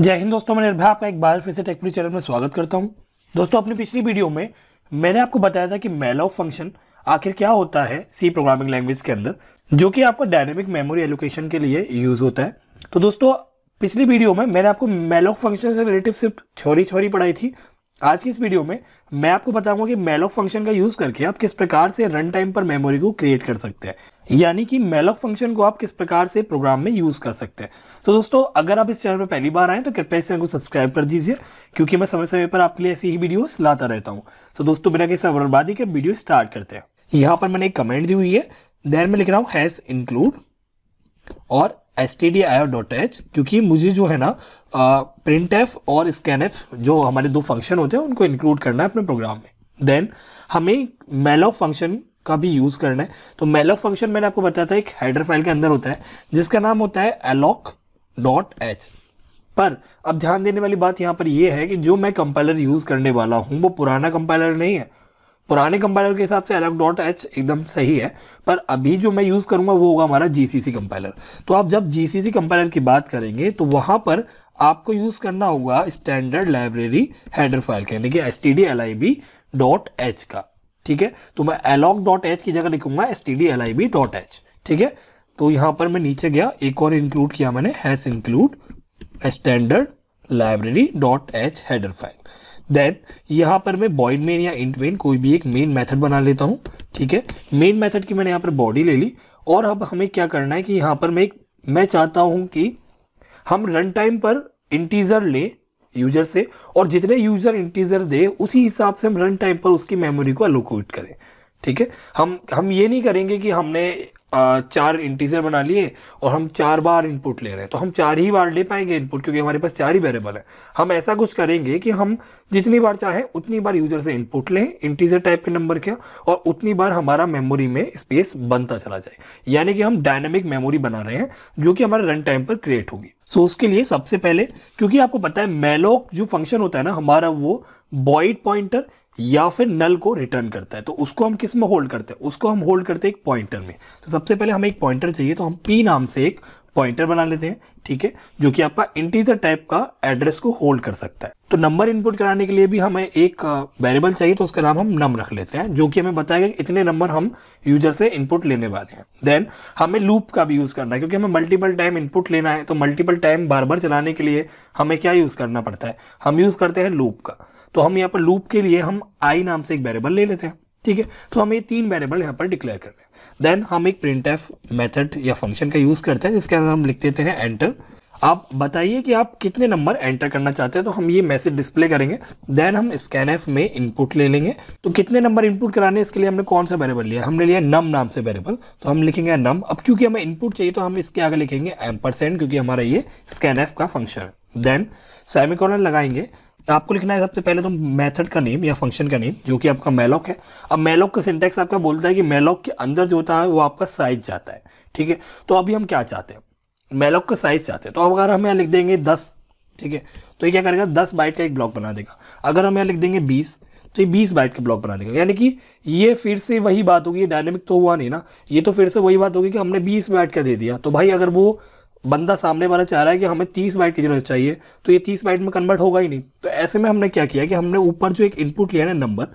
जय हिंद दोस्तों मैं निर्भय आपका एक बार फिर से टेकपुरी चैनल में स्वागत करता हूं दोस्तों अपनी पिछली वीडियो में मैंने आपको बताया था कि मेलॉक फंक्शन आखिर क्या होता है सी प्रोग्रामिंग लैंग्वेज के अंदर जो कि आपका डायनेमिक मेमोरी एलोकेशन के लिए यूज़ होता है तो दोस्तों पिछली वीडियो में मैंने आपको मेलॉक फंक्शन से रिलेटिव सिर्फ छोरी छोरी पढ़ाई थी आज की इस वीडियो में मैं आपको बताऊंगा कि मेलॉक फंक्शन का यूज़ करके आप किस प्रकार से रन टाइम पर मेमोरी को क्रिएट कर सकते हैं यानी कि मेलॉक फंक्शन को आप किस प्रकार से प्रोग्राम में यूज़ कर सकते हैं तो दोस्तों अगर आप इस चैनल पर पहली बार आए तो कृपया इस चैनल को सब्सक्राइब कर दीजिए क्योंकि मैं समय समय पर आपके लिए ऐसी ही वीडियो लाता रहता हूँ तो दोस्तों बिना किसी बर्बादी के वीडियो स्टार्ट करते हैं यहाँ पर मैंने एक कमेंट दी हुई है देर में लिख रहा हूँ हैज़ इंक्लूड और S T D I dot H क्योंकि मुझे जो है ना प्रिंट एफ और स्कैन एफ जो हमारे दो फंक्शन होते हैं उनको इंक्लूड करना है अपने प्रोग्राम में देन हमें मेलॉक फंक्शन का भी यूज़ करना है तो मेलॉक फंक्शन मैंने आपको बताया था एक हेडर फाइल के अंदर होता है जिसका नाम होता है एलॉक डॉट एच पर अब ध्यान देने वाली बात यहाँ पर यह है कि जो मैं कंपाइलर यूज़ करने वाला हूँ वो पुराना कंपाइलर नहीं है पुराने कंपाइलर के हिसाब से अलग डॉट एच एकदम सही है पर अभी जो मैं यूज़ करूँगा वो होगा हमारा जी सी सी कंपाइलर तो आप जब जी सी कंपाइलर की बात करेंगे तो वहाँ पर आपको यूज़ करना होगा स्टैंडर्ड लाइब्रेरी हेडर फाइल का यानी कि S T D L I B dot H का ठीक है तो मैं एलॉग डॉट एच की जगह लिखूंगा S T D L I B dot H ठीक है तो यहाँ पर मैं नीचे गया एक और इंक्लूड किया मैंने hash include standard library dot H header file then यहाँ पर मैं बॉइड मेन या इंट मेन कोई भी एक मेन मेथड बना लेता हूँ ठीक है मेन मेथड की मैंने यहाँ पर बॉडी ले ली और अब हमें क्या करना है कि यहाँ पर मैं एक मैं चाहता हूँ कि हम रन टाइम पर इंटीज़र लें यूजर से और जितने यूजर इंटीजर दे उसी हिसाब से हम रन टाइम पर उसकी मेमोरी को अलोकोट करें ठीक है हम हम ये नहीं करेंगे कि हमने चार इंटीजर बना लिए और हम चार बार इनपुट ले रहे हैं तो हम चार ही बार ले पाएंगे इनपुट क्योंकि हमारे पास चार ही वेरेबल है हम ऐसा कुछ करेंगे कि हम जितनी बार चाहें उतनी बार यूजर से इनपुट लें इंटीजर टाइप के नंबर के और उतनी बार हमारा मेमोरी में स्पेस बनता चला जाए यानी कि हम डायनेमिक मेमोरी बना रहे हैं जो कि हमारे रन टाइम पर क्रिएट होगी सो उसके लिए सबसे पहले क्योंकि आपको पता है मेलोक जो फंक्शन होता है ना हमारा वो बॉइड पॉइंटर या फिर नल को रिटर्न करता है तो उसको हम किस में होल्ड करते हैं उसको हम होल्ड करते हैं एक पॉइंटर में तो सबसे पहले हमें एक पॉइंटर चाहिए तो हम पी नाम से एक पॉइंटर बना लेते हैं ठीक है जो कि आपका इंटीजर टाइप का एड्रेस को होल्ड कर सकता है तो नंबर इनपुट कराने के लिए भी हमें एक वेरिएबल चाहिए तो उसका नाम हम नम रख लेते हैं जो कि हमें बताएगा कि इतने नंबर हम यूजर से इनपुट लेने वाले हैं देन हमें लूप का भी यूज़ करना है क्योंकि हमें मल्टीपल टाइम इनपुट लेना है तो मल्टीपल टाइम बार बार चलाने के लिए हमें क्या यूज़ करना पड़ता है हम यूज़ करते हैं लूप का तो हम यहाँ पर लूप के लिए हम आई नाम से एक वेरेबल ले लेते हैं ठीक है तो हमें तीन वेरिएबल यहाँ पर डिक्लेयर करने हैं देन हम एक प्रिंट एफ मैथड या फंक्शन का यूज़ करते हैं जिसके अंदर हम लिख देते हैं एंटर आप बताइए कि आप कितने नंबर एंटर करना चाहते हैं तो हम ये मैसेज डिस्प्ले करेंगे देन हम स्कैन एफ में इनपुट ले लेंगे तो कितने नंबर इनपुट कराने इसके लिए हमने कौन सा वेरेबल लिया हमने लिया नम नाम से वेरेबल तो हम लिखेंगे नम अब क्योंकि हमें इनपुट चाहिए तो हम इसके आगे लिखेंगे एम परसेंट क्योंकि हमारा ये स्कैन एफ का फंक्शन है देन सेमिकॉर्नर लगाएंगे आपको लिखना है सबसे पहले तो मेथड का नेम या फंक्शन का नेम जो कि आपका मेलॉक है अब मेलॉक का सिंटेक्स आपका बोलता है कि मेलॉक के अंदर जो होता है वो आपका साइज जाता है ठीक है तो अभी हम क्या चाहते हैं मेलॉक का साइज चाहते हैं तो अब अगर हम यहाँ लिख देंगे दस ठीक है तो ये क्या करेगा दस बाइट का एक ब्लॉक बना देगा अगर हम यहाँ लिख देंगे बीस तो ये बीस बाइट का ब्लॉक बना देगा यानी कि ये फिर से वही बात होगी डायनेमिक तो हुआ नहीं ना ये तो फिर से वही बात होगी कि हमने बीस बाइट का दे दिया तो भाई अगर वो बंदा सामने वाला चाह रहा है कि हमें तीस बाइट की जरूरत चाहिए तो ये तीस बाइट में कन्वर्ट होगा ही नहीं तो ऐसे में हमने क्या किया कि हमने ऊपर जो एक इनपुट लिया ना नंबर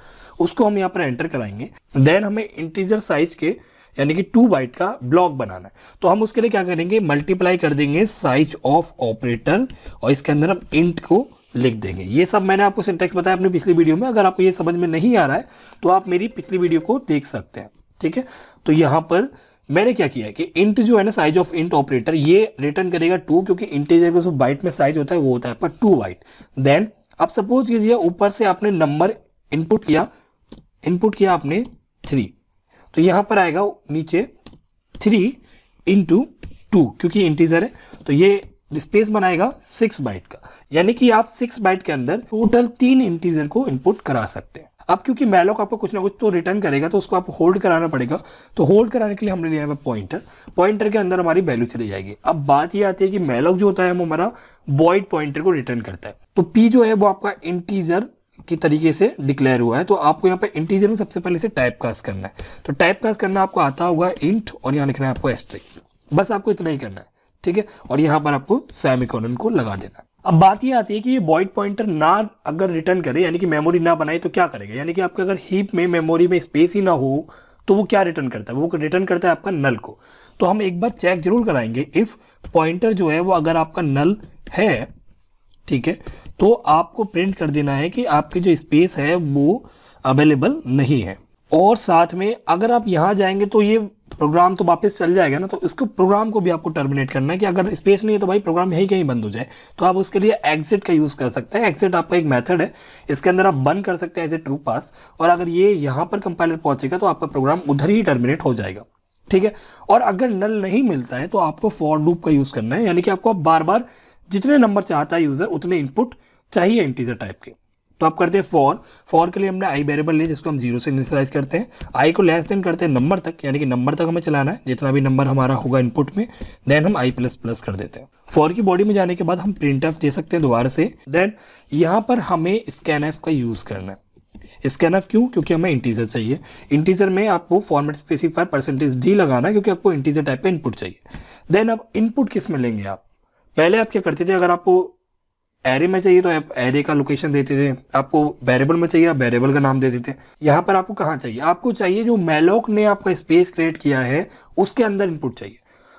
उसको हम यहाँ पर एंटर कराएंगे देन हमें इंटीजर साइज के यानी कि टू बाइट का ब्लॉक बनाना है तो हम उसके लिए क्या करेंगे मल्टीप्लाई कर देंगे साइज ऑफ ऑपरेटर और इसके अंदर हम इंट को लिख देंगे ये सब मैंने आपको सिंटेक्स बताया अपनी पिछली वीडियो में अगर आपको ये समझ में नहीं आ रहा है तो आप मेरी पिछली वीडियो को देख सकते हैं ठीक है तो यहाँ पर मैंने क्या किया है कि इंट जो है ना साइज ऑफ इंट ऑपरेटर ये रिटर्न करेगा टू क्योंकि इंटीजर का जो बाइट में साइज होता है वो होता है पर टू बाइट देन अब सपोज कीजिए ऊपर से आपने नंबर इनपुट किया इनपुट किया आपने थ्री तो यहां पर आएगा नीचे थ्री इंटू टू क्योंकि इंटीजर है तो ये स्पेस बनाएगा सिक्स बाइट का यानी कि आप सिक्स बाइट के अंदर टोटल तीन इंटीजर को इनपुट करा सकते हैं अब क्योंकि मैलॉक आपको कुछ ना कुछ तो रिटर्न करेगा तो उसको आप होल्ड कराना पड़ेगा तो होल्ड कराने के लिए हमने लिया है पॉइंटर पॉइंटर के अंदर हमारी वैल्यू चली जाएगी अब बात ये आती है कि मैलॉक जो होता है वो हमारा बॉइड पॉइंटर को रिटर्न करता है तो पी जो है वो आपका इंटीजर के तरीके से डिक्लेयर हुआ है तो आपको यहाँ पर इंटीजर में सबसे पहले से टाइप कास्ट करना है तो टाइप कास्ट करना आपको आता होगा इंट और यहाँ लिखना है आपको एस्ट्रिक बस आपको इतना ही करना है ठीक है और यहाँ पर आपको सेमिकॉन को लगा देना है अब बात ये आती है कि ये बॉइड पॉइंटर ना अगर रिटर्न करे यानी कि मेमोरी ना बनाए तो क्या करेगा यानी कि आपके अगर हीप में मेमोरी में स्पेस ही ना हो तो वो क्या रिटर्न करता है वो रिटर्न करता है आपका नल को तो हम एक बार चेक जरूर कराएंगे इफ़ पॉइंटर जो है वो अगर आपका नल है ठीक है तो आपको प्रिंट कर देना है कि आपकी जो स्पेस है वो अवेलेबल नहीं है और साथ में अगर आप यहाँ जाएंगे तो ये प्रोग्राम तो वापस चल जाएगा ना तो इसको प्रोग्राम को भी आपको टर्मिनेट करना है कि अगर स्पेस नहीं है तो भाई प्रोग्राम यही कहीं बंद हो जाए तो आप उसके लिए एग्जिट का यूज़ कर सकते हैं एग्जिट आपका एक मेथड है इसके अंदर आप बंद कर सकते हैं एज ए ट्रू पास और अगर ये यहाँ पर कंपाइलर पहुँचेगा तो आपका प्रोग्राम उधर ही टर्मिनेट हो जाएगा ठीक है और अगर नल नहीं मिलता है तो आपको फॉर डूप का यूज़ करना है यानी कि आपको बार बार जितने नंबर चाहता है यूज़र उतने इनपुट चाहिए इंटीजर टाइप के तो आप करते हैं फॉर फॉर के लिए हमने आई वेरिएबल लिया जिसको हम जीरो से इनिशलाइज करते हैं आई को लेस देन करते हैं नंबर तक यानी कि नंबर तक हमें चलाना है जितना भी नंबर हमारा होगा इनपुट में देन हम आई प्लस प्लस कर देते हैं फॉर की बॉडी में जाने के बाद हम प्रिंट एफ दे सकते हैं दोबारा से देन यहाँ पर हमें स्कैन एफ का यूज़ करना है स्कैन एफ क्यों क्योंकि हमें इंटीजर चाहिए इंटीजर में आपको फॉर्मेट स्पेसिफाई परसेंटेज डी लगाना है क्योंकि आपको इंटीजर टाइप का इनपुट चाहिए देन अब इनपुट किस में लेंगे आप पहले आप क्या करते थे अगर आपको एरे में चाहिए तो आप एरे का लोकेशन देते थे आपको वेरेबल में चाहिए आप वेरेबल का नाम देते थे यहाँ पर आपको कहाँ चाहिए आपको चाहिए जो मेलोक ने आपका स्पेस क्रिएट किया है उसके अंदर इनपुट चाहिए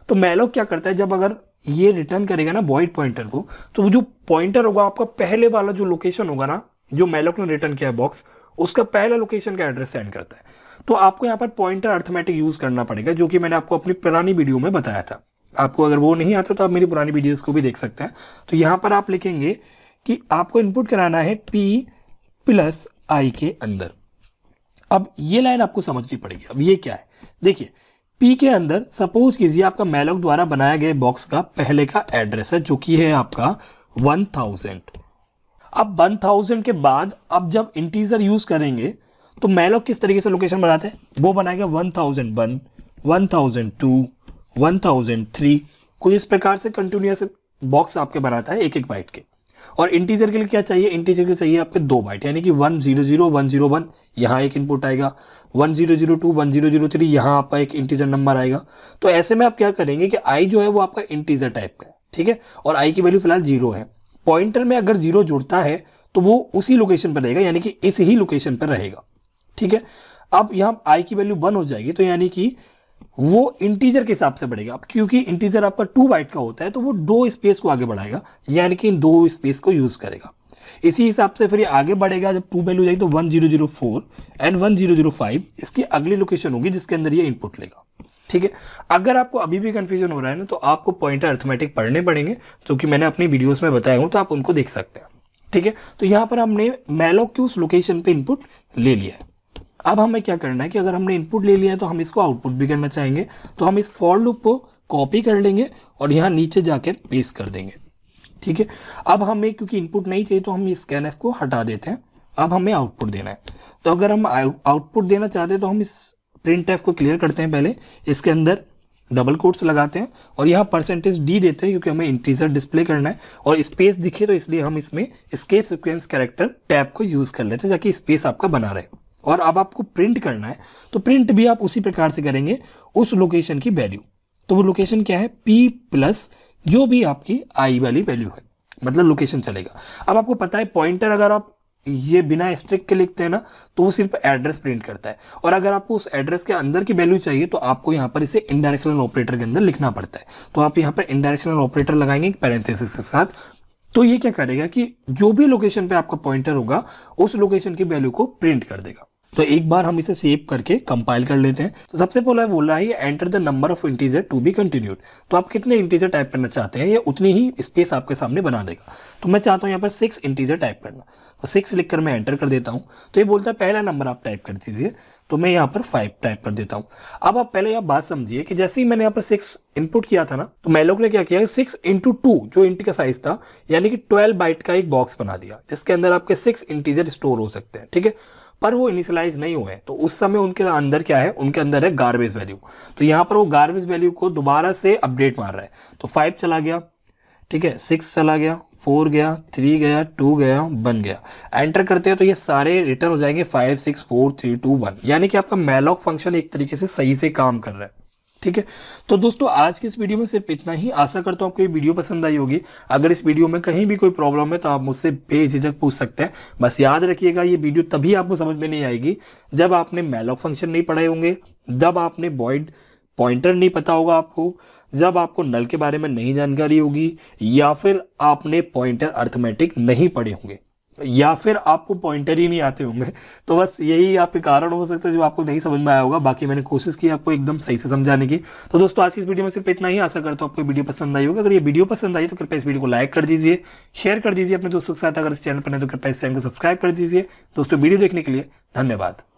तो मेलोक क्या करता है जब अगर ये रिटर्न करेगा ना वॉइड पॉइंटर को तो जो पॉइंटर होगा आपका पहले वाला जो लोकेशन होगा ना जो मेलोक ने रिटर्न किया है बॉक्स उसका पहला लोकेशन का एड्रेस सेंड करता है तो आपको यहाँ पर पॉइंटर अर्थमेटिक यूज़ करना पड़ेगा जो कि मैंने आपको अपनी पुरानी वीडियो में बताया था आपको अगर वो नहीं आता तो आप मेरी पुरानी वीडियोस को भी देख सकते हैं तो यहाँ पर आप लिखेंगे कि आपको इनपुट कराना है पी प्लस आई के अंदर अब ये लाइन आपको समझनी पड़ेगी अब ये क्या है देखिए पी के अंदर सपोज कीजिए आपका मैलॉग द्वारा बनाया गया बॉक्स का पहले का एड्रेस है जो कि है आपका वन थाउजेंड अब वन थाउजेंड के बाद अब जब इंटीजर यूज करेंगे तो मैलॉग किस तरीके से लोकेशन बनाते हैं वो बनाएगा one thousand one one thousand two 1003 कुछ इस प्रकार से कंटिन्यूस बॉक्स आपके बनाता है एक एक बाइट के और इंटीजर के लिए क्या चाहिए इंटीजर के लिए चाहिए आपके दो बाइट यानी कि one zero zero one zero one यहाँ एक इनपुट आएगा one zero zero two one zero zero three यहाँ आपका एक इंटीजर नंबर आएगा तो ऐसे में आप क्या करेंगे कि आई जो है वो आपका इंटीजर टाइप का है ठीक है और आई की वैल्यू फिलहाल जीरो है पॉइंटर में अगर जीरो जुड़ता है तो वो उसी लोकेशन पर रहेगा यानी कि इस ही लोकेशन पर रहेगा ठीक है अब यहाँ आई की वैल्यू वन हो जाएगी तो यानी कि वो इंटीजर के हिसाब से बढ़ेगा अब क्योंकि इंटीजर आपका टू बाइट का होता है तो वो दो स्पेस को आगे बढ़ाएगा यानी कि इन दो स्पेस को यूज़ करेगा इसी हिसाब से फिर ये आगे बढ़ेगा जब टू वैल्यू जाएगी तो one zero zero four and one zero zero five इसकी अगली लोकेशन होगी जिसके अंदर ये इनपुट लेगा ठीक है अगर आपको अभी भी कन्फ्यूजन हो रहा है ना तो आपको पॉइंटर अर्थमेटिक पढ़ने पड़ेंगे जो कि मैंने अपनी वीडियोज में बताया हूँ तो आप उनको देख सकते हैं ठीक है तो यहाँ पर हमने मैलो की उस लोकेशन पर इनपुट ले लिया है अब हमें क्या करना है कि अगर हमने इनपुट ले लिया है तो हम इसको आउटपुट भी करना चाहेंगे तो हम इस फॉर लूप को कॉपी कर लेंगे और यहाँ नीचे जाकर पेस्ट कर देंगे ठीक है अब हमें क्योंकि इनपुट नहीं चाहिए तो हम इस स्कैन को हटा देते हैं अब हमें आउटपुट देना है तो अगर हम आउटपुट देना चाहते हैं तो हम इस प्रिंट एफ को क्लियर करते हैं पहले इसके अंदर डबल कोट्स लगाते हैं और यहाँ परसेंटेज डी देते हैं क्योंकि हमें इंटीजर डिस्प्ले करना है और स्पेस दिखे तो इसलिए हम इसमें स्केप सिक्वेंस कैरेक्टर टैब को यूज़ कर लेते हैं ताकि स्पेस आपका बना रहे और अब आपको प्रिंट करना है तो प्रिंट भी आप उसी प्रकार से करेंगे उस लोकेशन की वैल्यू तो वो लोकेशन क्या है पी प्लस जो भी आपकी आई वाली वैल्यू है मतलब लोकेशन चलेगा अब आपको पता है पॉइंटर अगर आप ये बिना स्ट्रिक के लिखते हैं ना तो वो सिर्फ एड्रेस प्रिंट करता है और अगर आपको उस एड्रेस के अंदर की वैल्यू चाहिए तो आपको यहाँ पर इसे इनडायरेक्शनल ऑपरेटर के अंदर लिखना पड़ता है तो आप यहाँ पर इनडायरेक्शनल ऑपरेटर लगाएंगे पैरेंथेसिस के साथ तो ये क्या करेगा कि जो भी लोकेशन पे आपका पॉइंटर होगा उस लोकेशन की वैल्यू को प्रिंट कर देगा तो एक बार हम इसे सेव करके कंपाइल कर लेते हैं तो सबसे पहले बोल रहा है enter the number of integer to be continued तो आप कितने इंटीजर टाइप करना चाहते हैं ये उतनी ही स्पेस आपके सामने बना देगा तो मैं चाहता हूँ यहाँ पर सिक्स इंटीजर टाइप करना तो सिक्स लिखकर मैं एंटर कर देता हूँ तो ये बोलता है पहला नंबर आप टाइप कर दीजिए तो मैं यहाँ पर फाइव टाइप कर देता हूँ अब आप पहले यहाँ बात समझिए कि जैसे ही मैंने यहाँ पर सिक्स इनपुट किया था ना तो मैलोक ने क्या किया सिक्स इंटू टू जो इंट का साइज था यानी कि ट्वेल्व बाइट का एक बॉक्स बना दिया जिसके अंदर आपके सिक्स इंटीजर स्टोर हो सकते हैं ठीक है पर वो इनिशलाइज नहीं हुए तो उस समय उनके अंदर क्या है उनके अंदर है गार्बेज वैल्यू तो यहाँ पर वो गार्बेज वैल्यू को दोबारा से अपडेट मार रहा है तो फाइव चला गया ठीक है सिक्स चला गया फोर गया थ्री गया टू गया वन गया एंटर करते हैं तो ये सारे रिटर्न हो जाएंगे five six four three two one यानी कि आपका मैलॉग फंक्शन एक तरीके से सही से काम कर रहा है ठीक है तो दोस्तों आज की इस वीडियो में सिर्फ इतना ही आशा करता हूँ आपको ये वीडियो पसंद आई होगी अगर इस वीडियो में कहीं भी कोई प्रॉब्लम है तो आप मुझसे बेझिझक पूछ सकते हैं बस याद रखिएगा ये वीडियो तभी आपको समझ में नहीं आएगी जब आपने मेलॉक फंक्शन नहीं पढ़े होंगे जब आपने बॉइड पॉइंटर नहीं पता होगा आपको जब आपको नल के बारे में नहीं जानकारी होगी या फिर आपने पॉइंटर अर्थमेटिक नहीं पढ़े होंगे या फिर आपको पॉइंटर ही नहीं आते होंगे तो बस यही आपके कारण हो सकता है जो आपको नहीं समझ में आया होगा बाकी मैंने कोशिश की आपको एकदम सही से समझाने की तो दोस्तों आज की इस वीडियो में सिर्फ इतना ही आशा करता हूँ आपको वीडियो पसंद आई होगी अगर ये वीडियो पसंद आई तो कृपया इस वीडियो को लाइक कर दीजिए शेयर कर दीजिए अपने दोस्तों के साथ अगर इस चैनल पर नहीं तो कृपया इस चैनल को सब्सक्राइब कर दीजिए दोस्तों वीडियो देखने के लिए धन्यवाद